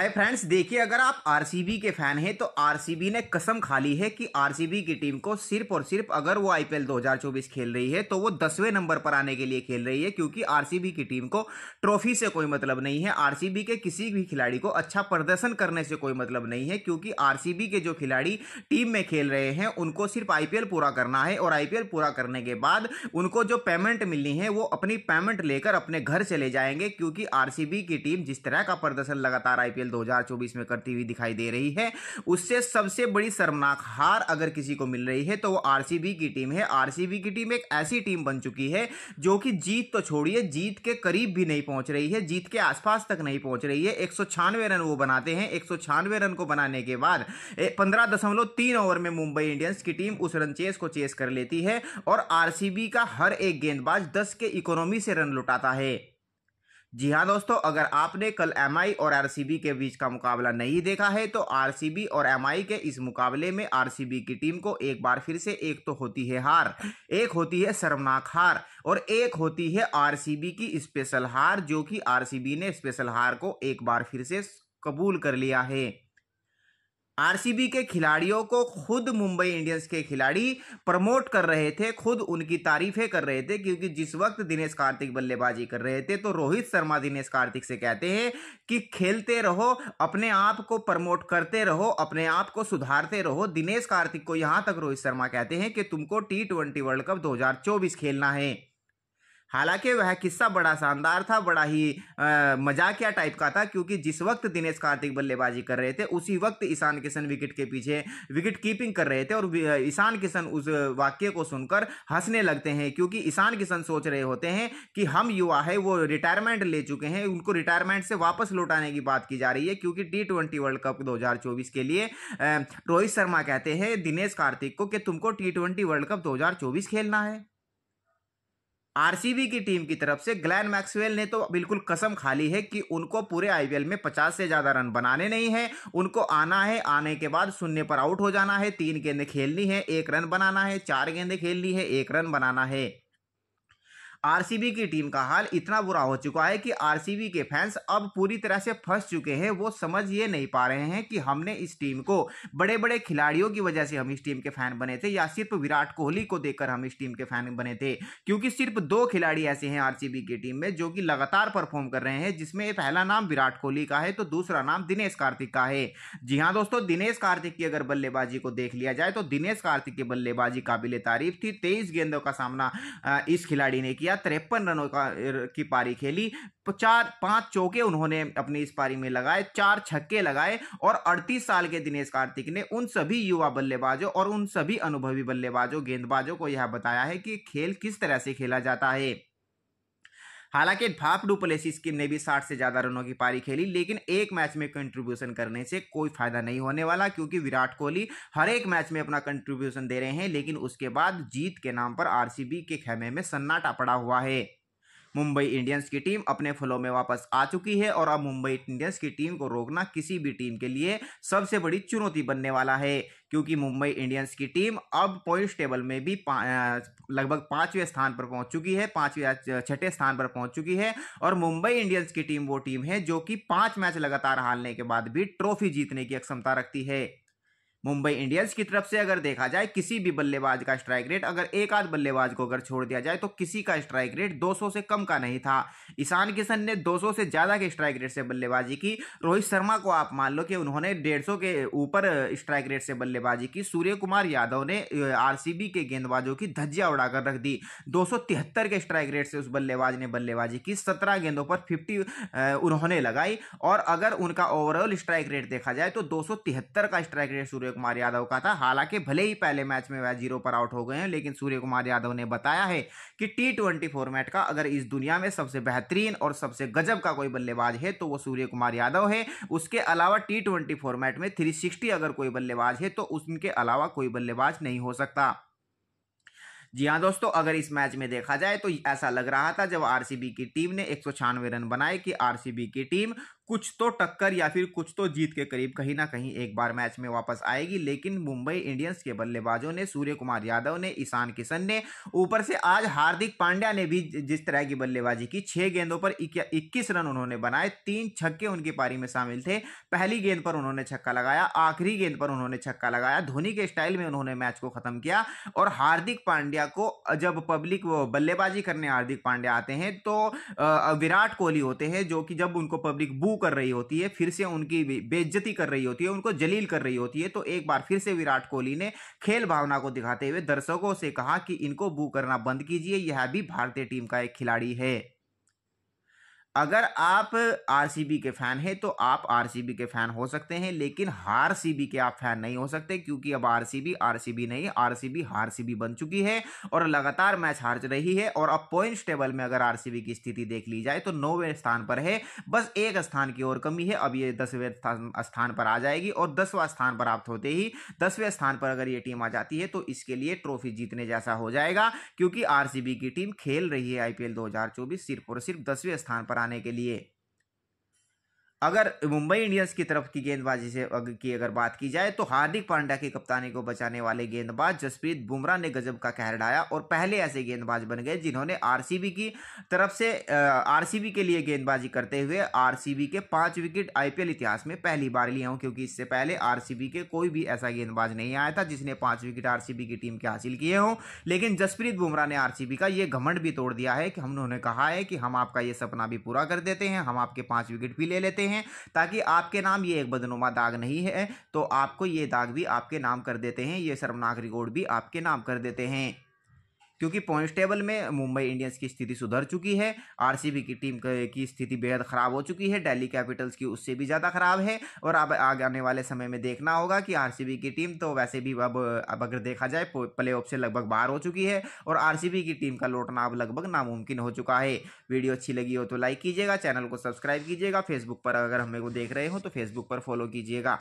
hi friends देखिए अगर आप आरसीबी के फैन हैं तो आरसीबी ने कसम खा ली है कि आरसीबी की टीम को सिर्फ और सिर्फ अगर वो आईपीएल 2024 खेल रही है तो वो दसवें नंबर पर आने के लिए खेल रही है क्योंकि आरसीबी की टीम को ट्रॉफी से कोई मतलब नहीं है आरसीबी के किसी भी खिलाड़ी को अच्छा प्रदर्शन करने से कोई मतलब नहीं है क्योंकि आर के जो खिलाड़ी टीम में खेल रहे हैं उनको सिर्फ आई पूरा करना है और आई पूरा करने के बाद उनको जो पेमेंट मिलनी है वो अपनी पेमेंट लेकर अपने घर चले जाएंगे क्योंकि आर की टीम जिस तरह का प्रदर्शन लगातार आई अप्रैल 2024 में करती हुई दिखाई दे रही है उससे सबसे बड़ी शर्मनाक हार अगर किसी को मिल रही है तो वो आरसीबी की टीम है आरसीबी की टीम एक ऐसी टीम बन चुकी है जो कि जीत तो छोड़िए जीत के करीब भी नहीं पहुंच रही है जीत के आसपास तक नहीं पहुंच रही है एक रन वो बनाते हैं एक रन को बनाने के बाद पंद्रह ओवर में मुंबई इंडियंस की टीम उस रन चेस को चेस कर लेती है और आरसीबी का हर एक गेंदबाज 10 के इकोनॉमी से रन लुटाता है जी हाँ दोस्तों अगर आपने कल एम और आर के बीच का मुकाबला नहीं देखा है तो आर और एम के इस मुकाबले में आर की टीम को एक बार फिर से एक तो होती है हार एक होती है शर्मनाक हार और एक होती है आर की स्पेशल हार जो कि आर ने स्पेशल हार को एक बार फिर से कबूल कर लिया है आरसीबी के खिलाड़ियों को खुद मुंबई इंडियंस के खिलाड़ी प्रमोट कर रहे थे खुद उनकी तारीफें कर रहे थे क्योंकि जिस वक्त दिनेश कार्तिक बल्लेबाजी कर रहे थे तो रोहित शर्मा दिनेश कार्तिक से कहते हैं कि खेलते रहो अपने आप को प्रमोट करते रहो अपने आप को सुधारते रहो दिनेश कार्तिक को यहां तक रोहित शर्मा कहते हैं कि तुमको टी वर्ल्ड कप दो खेलना है हालांकि वह किस्सा बड़ा शानदार था बड़ा ही मजाकिया टाइप का था क्योंकि जिस वक्त दिनेश कार्तिक बल्लेबाजी कर रहे थे उसी वक्त ईशान किशन विकेट के पीछे विकेट कीपिंग कर रहे थे और ईशान किशन उस वाक्य को सुनकर हंसने लगते हैं क्योंकि ईशान किशन सोच रहे होते हैं कि हम युवा है वो रिटायरमेंट ले चुके हैं उनको रिटायरमेंट से वापस लौटाने की बात की जा रही है क्योंकि टी ट्वेंटी वर्ल्ड कप चौबीस के लिए रोहित शर्मा कहते हैं दिनेश कार्तिक को कि तुमको टी ट्वेंटी वर्ल्ड कप चौबीस खेलना है आरसीबी की टीम की तरफ से ग्लैन मैक्सवेल ने तो बिल्कुल कसम खा ली है कि उनको पूरे आईपीएल में 50 से ज़्यादा रन बनाने नहीं है उनको आना है आने के बाद शून्य पर आउट हो जाना है तीन गेंदें खेलनी है एक रन बनाना है चार गेंदें खेलनी है एक रन बनाना है आरसीबी की टीम का हाल इतना बुरा हो चुका है कि आरसीबी के फैंस अब पूरी तरह से फंस चुके हैं वो समझ ये नहीं पा रहे हैं कि हमने इस टीम को बड़े बड़े खिलाड़ियों की वजह से हम इस टीम के फैन बने थे या सिर्फ विराट कोहली को देखकर हम इस टीम के फैन बने थे क्योंकि सिर्फ दो खिलाड़ी ऐसे हैं आर की टीम में जो कि लगातार परफॉर्म कर रहे हैं जिसमें पहला नाम विराट कोहली का है तो दूसरा नाम दिनेश कार्तिक का है जी हाँ दोस्तों दिनेश कार्तिक की अगर बल्लेबाजी को देख लिया जाए तो दिनेश कार्तिक की बल्लेबाजी काबिल तारीफ थी तेईस गेंदों का सामना इस खिलाड़ी ने किया गया तिरपन रनों का की पारी खेली चार पांच चौके उन्होंने अपनी इस पारी में लगाए चार छक्के लगाए और 38 साल के दिनेश कार्तिक ने उन सभी युवा बल्लेबाजों और उन सभी अनुभवी बल्लेबाजों गेंदबाजों को यह बताया है कि खेल किस तरह से खेला जाता है हालांकि भाप डुपलेसिस की ने भी साठ से ज़्यादा रनों की पारी खेली लेकिन एक मैच में कंट्रीब्यूशन करने से कोई फायदा नहीं होने वाला क्योंकि विराट कोहली हर एक मैच में अपना कंट्रीब्यूशन दे रहे हैं लेकिन उसके बाद जीत के नाम पर आरसीबी के खेमे में सन्नाटा पड़ा हुआ है मुंबई इंडियंस की टीम अपने फ्लो में वापस आ चुकी है और अब मुंबई इंडियंस की टीम को रोकना किसी भी टीम के लिए सबसे बड़ी चुनौती बनने वाला है क्योंकि मुंबई इंडियंस की टीम अब पॉइंट्स टेबल में भी लगभग पांचवें स्थान पर पहुंच चुकी है पांचवें छठे स्थान पर पहुंच चुकी है और मुंबई इंडियंस की टीम वो टीम है जो कि पांच मैच लगातार हारने के बाद भी ट्रॉफी जीतने की अक्षमता रखती है मुंबई इंडियंस की तरफ से अगर देखा जाए किसी भी बल्लेबाज का स्ट्राइक रेट अगर एक आध बल्लेबाज को अगर छोड़ दिया जाए तो किसी का स्ट्राइक रेट 200 से कम का नहीं था ईशान किशन ने 200 से ज़्यादा के स्ट्राइक रेट से बल्लेबाजी की रोहित शर्मा को आप मान लो कि उन्होंने डेढ़ के ऊपर स्ट्राइक रेट से बल्लेबाजी की सूर्य कुमार यादव ने आर के गेंदबाजों की धज्जिया उड़ाकर रख दी दो के स्ट्राइक रेट से उस बल्लेबाज ने बल्लेबाजी की सत्रह गेंदों पर फिफ्टी उन्होंने लगाई और अगर उनका ओवरऑल स्ट्राइक रेट देखा जाए तो दो का स्ट्राइक रेट सूर्य कुमार यादव का था हालांकि भले ही पहले मैच में वह जीरो पर आउट हो गए हैं लेकिन सूर्य कुमार यादव ने बताया है कि टी ट्वेंटी फॉर्मेट का अगर इस दुनिया में सबसे बेहतरीन और सबसे गजब का कोई बल्लेबाज है तो वो सूर्य कुमार यादव है उसके अलावा टी ट्वेंटी फॉर्मेट में थ्री सिक्सटी अगर कोई बल्लेबाज है तो उनके अलावा कोई बल्लेबाज नहीं हो सकता जी हाँ दोस्तों अगर इस मैच में देखा जाए तो ऐसा लग रहा था जब आरसीबी की टीम ने एक रन बनाए कि आरसीबी की टीम कुछ तो टक्कर या फिर कुछ तो जीत के करीब कहीं ना कहीं एक बार मैच में वापस आएगी लेकिन मुंबई इंडियंस के बल्लेबाजों ने सूर्य कुमार यादव ने ईशान किशन ने ऊपर से आज हार्दिक पांड्या ने भी जिस तरह की बल्लेबाजी की छह गेंदों पर इक्कीस रन उन्होंने बनाए तीन छक्के उनकी पारी में शामिल थे पहली गेंद पर उन्होंने छक्का लगाया आखिरी गेंद पर उन्होंने छक्का लगाया धोनी के स्टाइल में उन्होंने मैच को खत्म किया और हार्दिक पांड्या को जब पब्लिक बल्लेबाजी करने हार्दिक पांड्या आते हैं तो विराट कोहली होते हैं जो कि जब उनको पब्लिक बू बू कर रही होती है फिर से उनकी बेज्जती कर रही होती है उनको जलील कर रही होती है तो एक बार फिर से विराट कोहली ने खेल भावना को दिखाते हुए दर्शकों से कहा कि इनको बू करना बंद कीजिए यह भी भारतीय टीम का एक खिलाड़ी है अगर आप आर के फैन हैं तो आप आर के फैन हो सकते हैं लेकिन हार के आप फैन नहीं हो सकते क्योंकि अब R R C B C B नहीं आर सी बी हार बी बन चुकी है और लगातार मैच हार रही है और अब पॉइंट्स टेबल में अगर बी की स्थिति देख ली जाए तो नौवें स्थान पर है बस एक स्थान की ओर कमी है अब ये दसवें स्थान पर आ जाएगी और दसवां स्थान प्राप्त होते ही दसवें स्थान पर अगर ये टीम आ जाती है तो इसके लिए ट्रॉफी जीतने जैसा हो जाएगा क्योंकि आर की टीम खेल रही है आईपीएल दो सिर्फ और सिर्फ दसवें स्थान पर कराने के लिए अगर मुंबई इंडियंस की तरफ की गेंदबाजी से की अगर बात की जाए तो हार्दिक पांड्या की कप्तानी को बचाने वाले गेंदबाज जसप्रीत बुमराह ने गजब का कहर डाया और पहले ऐसे गेंदबाज बन गए जिन्होंने आरसीबी की तरफ से आरसीबी के लिए गेंदबाजी करते हुए आरसीबी के पांच विकेट आईपीएल इतिहास में पहली बार लिए हों क्योंकि इससे पहले आर के कोई भी ऐसा गेंदबाज नहीं आया था जिसने पांच विकेट आर की टीम के हासिल किए हों लेकिन जसप्रीत बुमराह ने आर का ये घमंड भी तोड़ दिया है कि हम उन्होंने कहा है कि हम आपका ये सपना भी पूरा कर देते हैं हम आपके पांच विकेट भी ले लेते हैं हैं ताकि आपके नाम ये एक बदनुमा दाग नहीं है तो आपको ये दाग भी आपके नाम कर देते हैं ये सर्वनाग रिकॉर्ड भी आपके नाम कर देते हैं क्योंकि पॉइंट्स टेबल में मुंबई इंडियंस की स्थिति सुधर चुकी है आरसीबी की टीम की स्थिति बेहद खराब हो चुकी है डेली कैपिटल्स की उससे भी ज़्यादा खराब है और अब आगे आने वाले समय में देखना होगा कि आर की टीम तो वैसे भी अब अब अगर देखा जाए प्ले से लगभग बाहर हो चुकी है और आर की टीम का लौटना अब लगभग नामुमकिन हो चुका है वीडियो अच्छी लगी हो तो लाइक कीजिएगा चैनल को सब्सक्राइब कीजिएगा फेसबुक पर अगर हमें को देख रहे हो तो फेसबुक पर फॉलो कीजिएगा